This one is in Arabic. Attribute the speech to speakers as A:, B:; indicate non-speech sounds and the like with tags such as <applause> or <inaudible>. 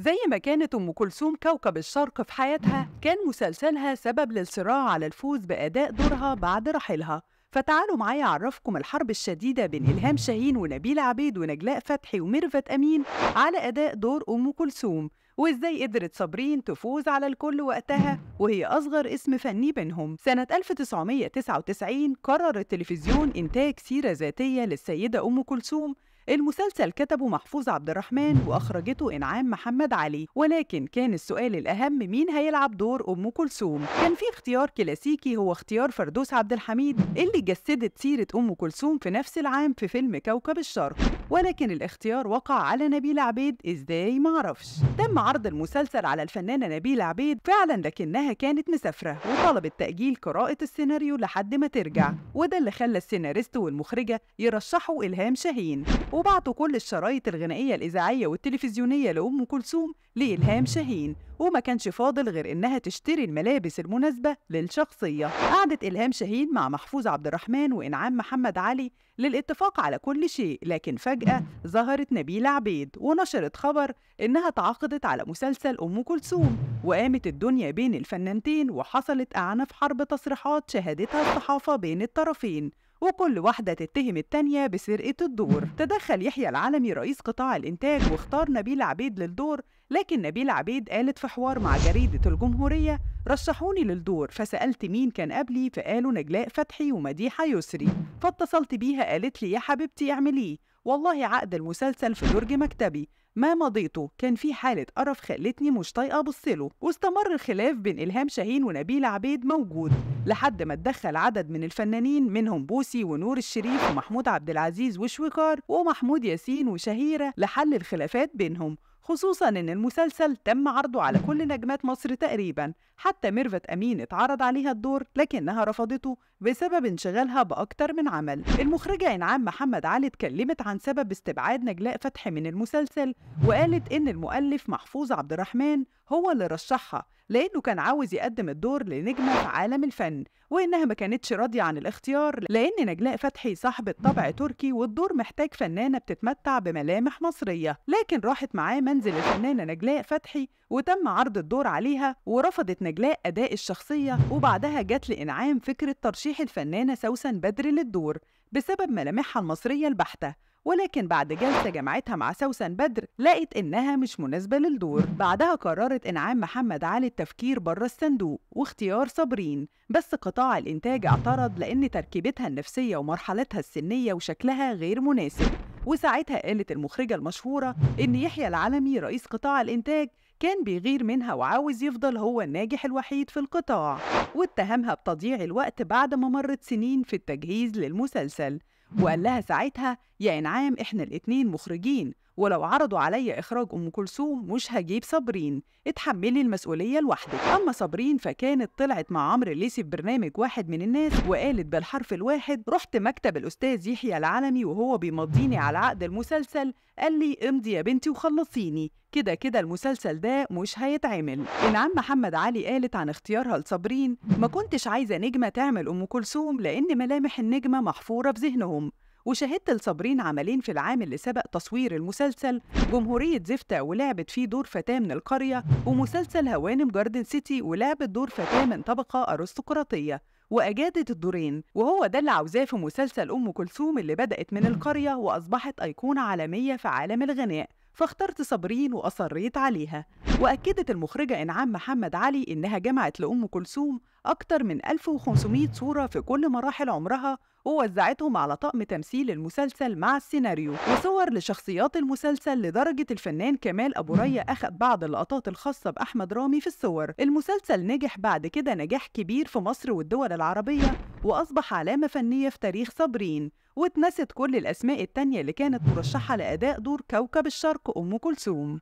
A: زي ما كانت أم كلثوم كوكب الشرق في حياتها كان مسلسلها سبب للصراع على الفوز بأداء دورها بعد رحيلها فتعالوا معايا أعرفكم الحرب الشديدة بين إلهام شاهين ونبيل عبيد ونجلاء فتحي وميرفت أمين على أداء دور أم كلثوم وإزاي قدرت صابرين تفوز على الكل وقتها وهي أصغر اسم فني بينهم سنة 1999 قرر التلفزيون إنتاج سيرة ذاتية للسيدة أم كلثوم المسلسل كتبه محفوظ عبد الرحمن واخرجته انعام محمد علي ولكن كان السؤال الاهم مين هيلعب دور ام كلثوم كان في اختيار كلاسيكي هو اختيار فردوس عبد الحميد اللي جسدت سيره ام كلثوم في نفس العام في فيلم كوكب الشرق ولكن الاختيار وقع على نبيل عبيد ازاي معرفش تم عرض المسلسل على الفنانه نبيل عبيد فعلا لكنها كانت مسافره وطلبت تاجيل قراءه السيناريو لحد ما ترجع وده اللي خلى السيناريست والمخرجه يرشحوا الهام شاهين وبعتوا كل الشرايط الغنائية الإذاعية والتلفزيونية لأم كلثوم لإلهام شاهين وما كانش فاضل غير إنها تشتري الملابس المناسبة للشخصية قعدت إلهام شاهين مع محفوظ عبد الرحمن وإنعام محمد علي للاتفاق على كل شيء لكن فجأة ظهرت نبيلة عبيد ونشرت خبر إنها تعاقدت على مسلسل أم كلثوم وقامت الدنيا بين الفنانتين وحصلت أعنف حرب تصريحات شهدتها الصحافة بين الطرفين وكل واحدة تتهم التانية بسرقة الدور <laughs> تدخل يحيى العلمي رئيس قطاع الإنتاج واختار نبيل عبيد للدور لكن نبيل عبيد قالت في حوار مع جريدة الجمهورية رشحوني للدور فسألت مين كان قبلي فقالوا نجلاء فتحي ومديحة يسري فاتصلت بيها قالت لي يا حبيبتي اعمليه والله عقد المسلسل في درج مكتبي ما مضيته كان في حالة قرف خلتني مش طايقة أبصله واستمر الخلاف بين إلهام شاهين ونبيل عبيد موجود لحد ما اتدخل عدد من الفنانين منهم بوسي ونور الشريف ومحمود عبد العزيز وشويكار ومحمود ياسين وشهيرة لحل الخلافات بينهم خصوصا إن المسلسل تم عرضه على كل نجمات مصر تقريبا حتى ميرفت أمين اتعرض عليها الدور لكنها رفضته بسبب انشغالها بأكتر من عمل المخرجة إنعام محمد علي اتكلمت عن سبب استبعاد نجلاء فتحي من المسلسل وقالت إن المؤلف محفوظ عبد الرحمن هو اللي رشحها لأنه كان عاوز يقدم الدور لنجمة في عالم الفن وإنها ما كانتش راضية عن الاختيار لأن نجلاء فتحي صاحبة طبع تركي والدور محتاج فنانة بتتمتع بملامح مصرية لكن راحت معاه من منزل الفنانة نجلاء فتحي وتم عرض الدور عليها ورفضت نجلاء أداء الشخصية وبعدها جت لإنعام فكرة ترشيح الفنانة سوسن بدر للدور بسبب ملامحها المصرية البحتة ولكن بعد جلسة جمعتها مع سوسن بدر لقت إنها مش مناسبة للدور بعدها قررت إنعام محمد علي التفكير بره الصندوق واختيار صابرين بس قطاع الإنتاج اعترض لأن تركيبتها النفسية ومرحلتها السنية وشكلها غير مناسب وساعتها قالت المخرجة المشهورة إن يحيى العلمي رئيس قطاع الإنتاج كان بيغير منها وعاوز يفضل هو الناجح الوحيد في القطاع واتهمها بتضييع الوقت بعد ما مرت سنين في التجهيز للمسلسل وقال لها ساعتها يا انعام احنا الاتنين مخرجين ولو عرضوا عليا إخراج أم كلثوم مش هجيب صابرين اتحملي المسؤولية لوحدك أما صابرين فكانت طلعت مع عمرو الليثي في برنامج واحد من الناس وقالت بالحرف الواحد رحت مكتب الأستاذ يحيى العلمي وهو بيمضيني على عقد المسلسل قال لي امضي يا بنتي وخلصيني كده كده المسلسل ده مش هيتعمل عم محمد علي قالت عن اختيارها لصابرين ما كنتش عايزة نجمة تعمل أم كلثوم لأن ملامح النجمة محفورة في ذهنهم وشاهدت لصابرين عملين في العام اللي سبق تصوير المسلسل جمهورية زفتة ولعبت فيه دور فتاة من القرية ومسلسل هوانم جاردن سيتي ولعبت دور فتاة من طبقة أرستقراطية وأجادت الدورين وهو ده اللي عاوزاه في مسلسل أم كلثوم اللي بدأت من القرية وأصبحت أيقونة عالمية في عالم الغناء فاخترت صابرين وأصريت عليها وأكدت المخرجة إنعام محمد علي إنها جمعت لأم كلثوم أكتر من 1500 صورة في كل مراحل عمرها ووزعتهم على طقم تمثيل المسلسل مع السيناريو وصور لشخصيات المسلسل لدرجة الفنان كمال أبو ريا أخذ بعض اللقطات الخاصة بأحمد رامي في الصور المسلسل نجح بعد كده نجاح كبير في مصر والدول العربية وأصبح علامة فنية في تاريخ صابرين واتنست كل الأسماء التانية اللي كانت مرشحة لأداء دور كوكب الشرق أم كلثوم